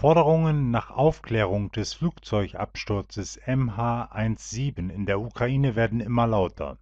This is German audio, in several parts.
Forderungen nach Aufklärung des Flugzeugabsturzes MH17 in der Ukraine werden immer lauter.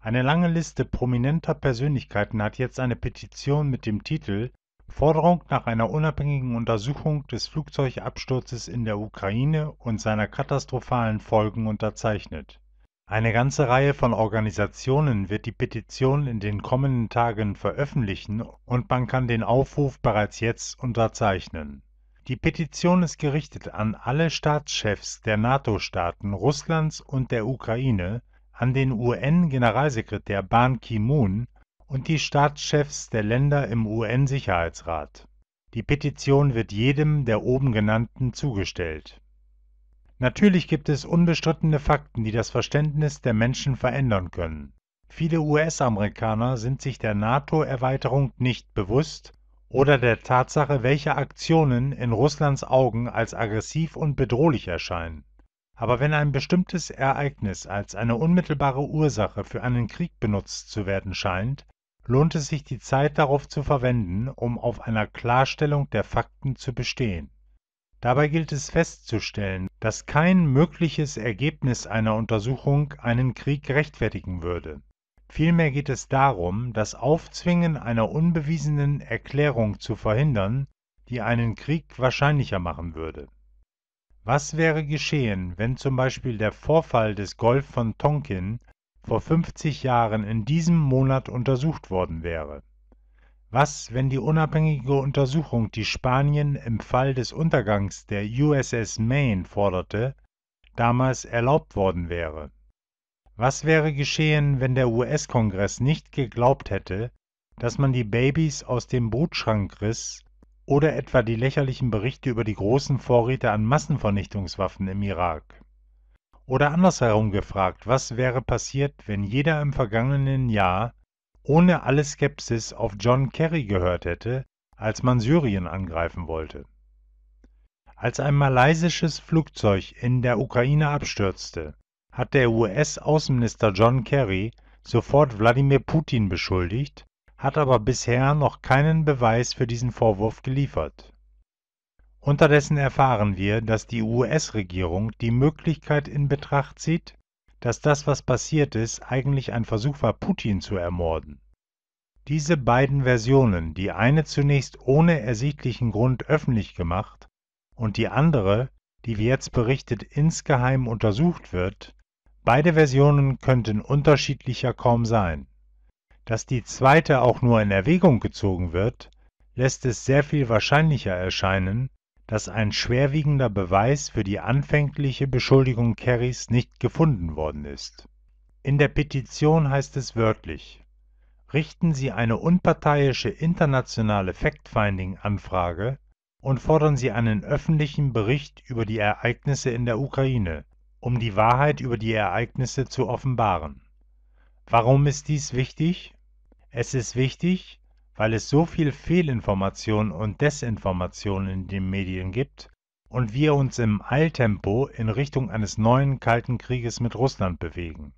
Eine lange Liste prominenter Persönlichkeiten hat jetzt eine Petition mit dem Titel Forderung nach einer unabhängigen Untersuchung des Flugzeugabsturzes in der Ukraine und seiner katastrophalen Folgen unterzeichnet. Eine ganze Reihe von Organisationen wird die Petition in den kommenden Tagen veröffentlichen und man kann den Aufruf bereits jetzt unterzeichnen die Petition ist gerichtet an alle Staatschefs der NATO-Staaten, Russlands und der Ukraine, an den UN-Generalsekretär Ban Ki-moon und die Staatschefs der Länder im UN-Sicherheitsrat. Die Petition wird jedem der oben genannten zugestellt. Natürlich gibt es unbestrittene Fakten, die das Verständnis der Menschen verändern können. Viele US-Amerikaner sind sich der NATO-Erweiterung nicht bewusst oder der Tatsache, welche Aktionen in Russlands Augen als aggressiv und bedrohlich erscheinen. Aber wenn ein bestimmtes Ereignis als eine unmittelbare Ursache für einen Krieg benutzt zu werden scheint, lohnt es sich, die Zeit darauf zu verwenden, um auf einer Klarstellung der Fakten zu bestehen. Dabei gilt es festzustellen, dass kein mögliches Ergebnis einer Untersuchung einen Krieg rechtfertigen würde. Vielmehr geht es darum, das Aufzwingen einer unbewiesenen Erklärung zu verhindern, die einen Krieg wahrscheinlicher machen würde. Was wäre geschehen, wenn zum Beispiel der Vorfall des Golf von Tonkin vor 50 Jahren in diesem Monat untersucht worden wäre? Was, wenn die unabhängige Untersuchung, die Spanien im Fall des Untergangs der USS Maine forderte, damals erlaubt worden wäre? Was wäre geschehen, wenn der US-Kongress nicht geglaubt hätte, dass man die Babys aus dem Brutschrank riss oder etwa die lächerlichen Berichte über die großen Vorräte an Massenvernichtungswaffen im Irak? Oder andersherum gefragt, was wäre passiert, wenn jeder im vergangenen Jahr ohne alle Skepsis auf John Kerry gehört hätte, als man Syrien angreifen wollte? Als ein malaysisches Flugzeug in der Ukraine abstürzte, hat der US-Außenminister John Kerry sofort Wladimir Putin beschuldigt, hat aber bisher noch keinen Beweis für diesen Vorwurf geliefert. Unterdessen erfahren wir, dass die US-Regierung die Möglichkeit in Betracht zieht, dass das, was passiert ist, eigentlich ein Versuch war, Putin zu ermorden. Diese beiden Versionen, die eine zunächst ohne ersichtlichen Grund öffentlich gemacht und die andere, die wie jetzt berichtet insgeheim untersucht wird, Beide Versionen könnten unterschiedlicher kaum sein. Dass die zweite auch nur in Erwägung gezogen wird, lässt es sehr viel wahrscheinlicher erscheinen, dass ein schwerwiegender Beweis für die anfängliche Beschuldigung Kerrys nicht gefunden worden ist. In der Petition heißt es wörtlich Richten Sie eine unparteiische internationale Fact-Finding-Anfrage und fordern Sie einen öffentlichen Bericht über die Ereignisse in der Ukraine um die Wahrheit über die Ereignisse zu offenbaren. Warum ist dies wichtig? Es ist wichtig, weil es so viel Fehlinformation und Desinformation in den Medien gibt und wir uns im Eiltempo in Richtung eines neuen Kalten Krieges mit Russland bewegen.